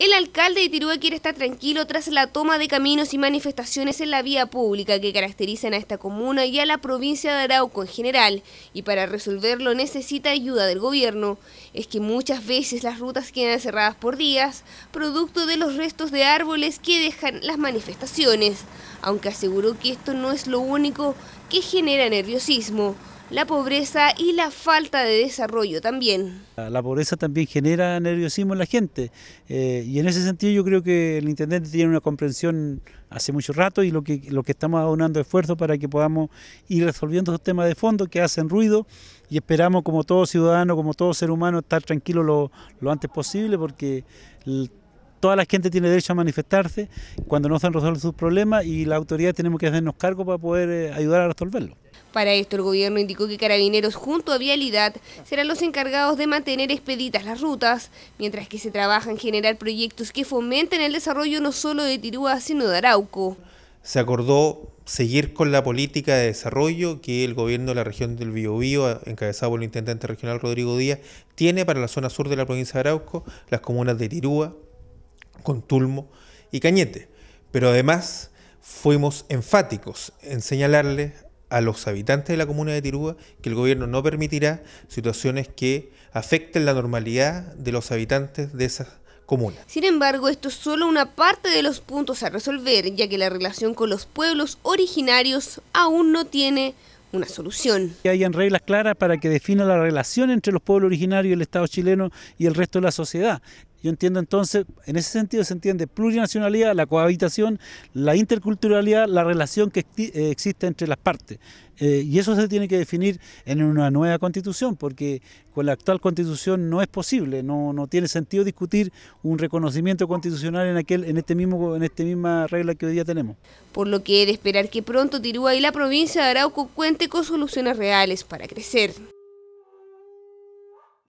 El alcalde de Tirúa quiere estar tranquilo tras la toma de caminos y manifestaciones en la vía pública que caracterizan a esta comuna y a la provincia de Arauco en general, y para resolverlo necesita ayuda del gobierno. Es que muchas veces las rutas quedan cerradas por días, producto de los restos de árboles que dejan las manifestaciones, aunque aseguró que esto no es lo único que genera nerviosismo la pobreza y la falta de desarrollo también. La pobreza también genera nerviosismo en la gente eh, y en ese sentido yo creo que el intendente tiene una comprensión hace mucho rato y lo que, lo que estamos aunando esfuerzo para que podamos ir resolviendo esos temas de fondo que hacen ruido y esperamos como todo ciudadano, como todo ser humano, estar tranquilo lo, antes posible porque el, toda la gente tiene derecho a manifestarse cuando no se han resuelto sus problemas y la autoridad tenemos que hacernos cargo para poder eh, ayudar a resolverlo. Para esto, el gobierno indicó que carabineros junto a Vialidad serán los encargados de mantener expeditas las rutas, mientras que se trabaja en generar proyectos que fomenten el desarrollo no solo de Tirúa, sino de Arauco. Se acordó seguir con la política de desarrollo que el gobierno de la región del Biobío, encabezado por el intendente regional Rodrigo Díaz, tiene para la zona sur de la provincia de Arauco, las comunas de Tirúa, con Tulmo y Cañete, pero además fuimos enfáticos en señalarle a los habitantes de la comuna de Tirúa que el gobierno no permitirá situaciones que afecten la normalidad de los habitantes de esas Comuna. Sin embargo, esto es solo una parte de los puntos a resolver, ya que la relación con los pueblos originarios aún no tiene una solución. Que hayan reglas claras para que defina la relación entre los pueblos originarios, el Estado chileno y el resto de la sociedad. Yo entiendo entonces, en ese sentido se entiende plurinacionalidad, la cohabitación, la interculturalidad, la relación que eh, existe entre las partes. Eh, y eso se tiene que definir en una nueva constitución, porque con la actual constitución no es posible, no, no tiene sentido discutir un reconocimiento constitucional en aquel, en este mismo, en esta misma regla que hoy día tenemos. Por lo que he de esperar que pronto Tirúa y la provincia de Arauco cuente con soluciones reales para crecer.